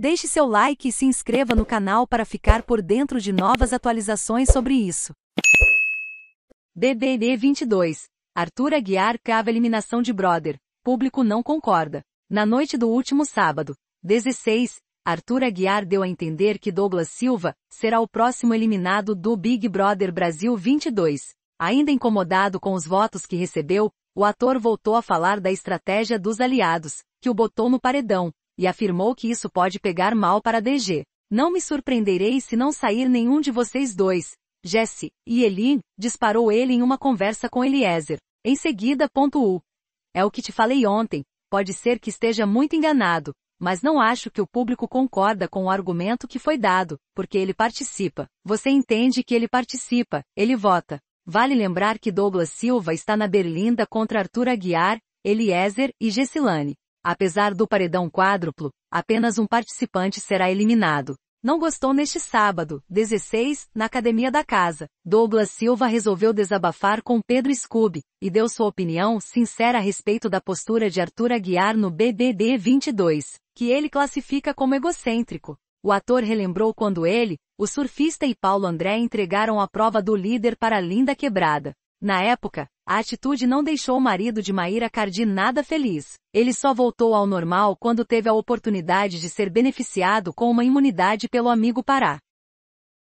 Deixe seu like e se inscreva no canal para ficar por dentro de novas atualizações sobre isso. DDD 22. Arthur Aguiar cava eliminação de brother. Público não concorda. Na noite do último sábado, 16, Arthur Aguiar deu a entender que Douglas Silva será o próximo eliminado do Big Brother Brasil 22. Ainda incomodado com os votos que recebeu, o ator voltou a falar da estratégia dos aliados, que o botou no paredão, e afirmou que isso pode pegar mal para DG. Não me surpreenderei se não sair nenhum de vocês dois, Jesse, e Elin, disparou ele em uma conversa com Eliezer. Em seguida, ponto U. É o que te falei ontem, pode ser que esteja muito enganado, mas não acho que o público concorda com o argumento que foi dado, porque ele participa. Você entende que ele participa, ele vota. Vale lembrar que Douglas Silva está na Berlinda contra Arthur Aguiar, Eliezer e Gessilane. Apesar do paredão quádruplo, apenas um participante será eliminado. Não gostou neste sábado, 16, na academia da casa. Douglas Silva resolveu desabafar com Pedro Scooby e deu sua opinião sincera a respeito da postura de Arthur Aguiar no BBB 22, que ele classifica como egocêntrico. O ator relembrou quando ele, o surfista e Paulo André entregaram a prova do líder para Linda Quebrada. Na época, a atitude não deixou o marido de Maíra Cardi nada feliz. Ele só voltou ao normal quando teve a oportunidade de ser beneficiado com uma imunidade pelo amigo Pará.